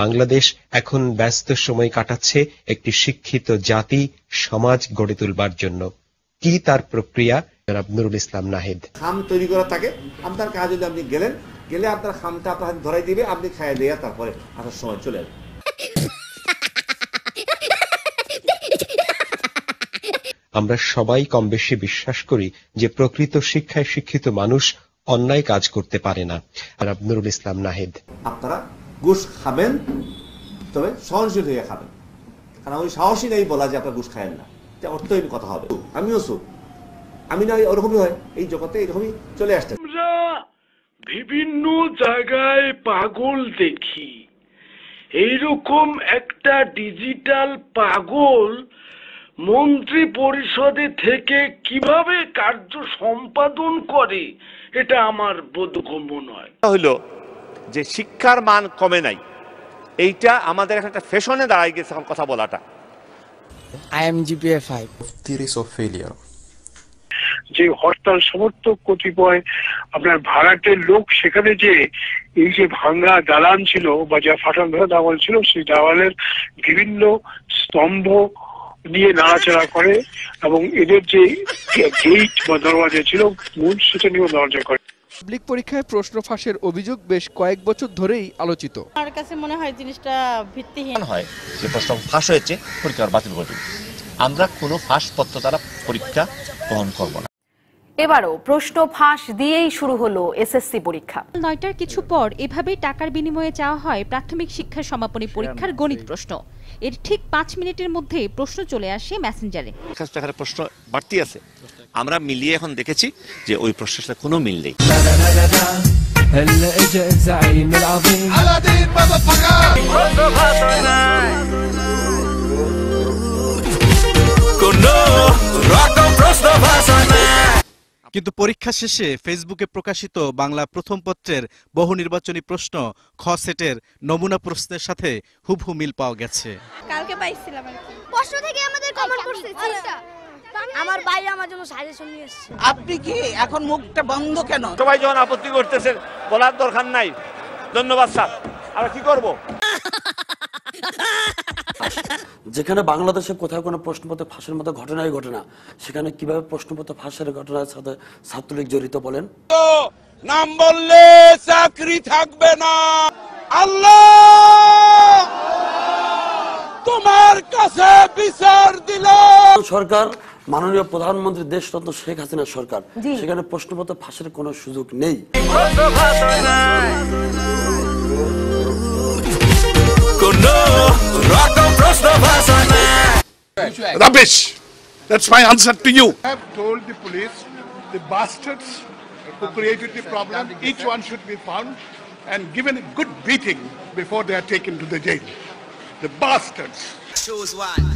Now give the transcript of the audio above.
বাংলাদেশ এখন ব্যস্ত সময় কাটাচ্ছে একটি শিক্ষিত জাতি সমাজ গড়ে তুলবার জন্য কি তার প্রক্রিয়া জনাব নুরুল ইসলাম নাহিদ খাম তৈরি করা থাকে আপনার কাজ যদি আপনি গেলেন গেলে আপনার খামটা আপনার ধরাই দিবে আপনি দিয়ে তারপরে আসার সময় চলে আমরা সবাই কম বেশি বিশ্বাস করি যে প্রকৃত শিক্ষায় শিক্ষিত মানুষ অন্যায় কাজ করতে পারে না আর আব্দুরুল ইসলাম নাহিদ আপনারা ঘুষ খাবেন তবে সহনশীল হয়ে খাবেন কারণ আমি সাহসী নেই বলা যে আপনার ঘুষ খায়েন না এটা অর্থহীন কথা হবে আমিও সুখ আমি না ওরকমই হয় এই জগতে এরকমই চলে আসতে বিভিন্ন জায়গায় পাগল দেখি এইরকম একটা ডিজিটাল পাগল মন্ত্রী পরিষদে থেকে কিভাবে কার্য সম্পাদন করে এটা আমার বোধগম্য নয় হলো যে শিক্ষার মান কমে নাই এইটা আমাদের এখন একটা ফ্যাশনে দাঁড়ায় গেছে এখন কথা বলাটা যে হরতাল সমর্থক কতিপয় আপনার ভাড়াটের লোক সেখানে যে এই যে ভাঙ্গা দালান ছিল বা যা ফাটান ধরা দাওয়াল ছিল সেই দাওয়ালের বিভিন্ন স্তম্ভ নিয়ে নাড়াচাড়া করে এবং এদের যে গেইট বা দরওয়াজা ছিল মূল সেটা নিয়েও দরজা করে পাবলিক পরীক্ষায় প্রশ্ন ফাঁসের অভিযোগ বেশ কয়েক বছর ধরেই আলোচিত আমার কাছে মনে হয় জিনিসটা ভিত্তিহীন হয় যে প্রশ্ন ফাঁস হয়েছে পরীক্ষার বাতিল করবে আমরা কোনো ফাঁস পত্র দ্বারা পরীক্ষা গ্রহণ করব না এবারও প্রশ্ন ফাঁস দিয়েই শুরু হলো এসএসসি পরীক্ষা নয়টার কিছু পর এভাবে টাকার বিনিময়ে চাওয়া হয় প্রাথমিক শিক্ষা সমাপনী পরীক্ষার গণিত প্রশ্ন এর ঠিক পাঁচ মিনিটের মধ্যে প্রশ্ন চলে আসে মেসেঞ্জারে প্রশ্ন বাড়তি আছে আমরা মিলিয়ে এখন দেখেছি যে ওই প্রশ্নের সাথে কোনো মিল নেই কিন্তু পরীক্ষা শেষে ফেসবুকে প্রকাশিত বাংলা প্রথম পত্রের বহু নির্বাচনী প্রশ্ন খ সেটের নমুনা প্রশ্নের সাথে হুবহু মিল পাওয়া গেছে কালকে পাইছিলাম প্রশ্ন থেকে আমাদের আচ্ছা, কমন পড়ছে আমার ভাই আমার জন্য সাজেশন নিয়ে এসেছে আপনি কি এখন মুখটা বন্ধ কেন সবাই যখন আপত্তি করতেছে বলার দরকার নাই ধন্যবাদ স্যার আমরা কি করব যেখানে বাংলাদেশে কোথাও কোনো প্রশ্নপত্র ফাঁসের মতো ঘটনাই ঘটনা সেখানে কিভাবে প্রশ্নপত্র ফাঁসের ঘটনার সাথে ছাত্রলীগ জড়িত বলেন তো নাম বললে চাকরি থাকবে না আল্লাহ তোমার কাছে বিচার দিল সরকার মাননীয় প্রধানমন্ত্রী দেশরত্ন শেখ হাসিনা সরকার সেখানে প্রশ্নপত্র ফাঁসের কোনো সুযোগ নেই Rubbish! That's my answer to you. I have told the police, the bastards who created the problem, each one should be found and given a good beating before they are taken to the jail. The bastards. Choose one.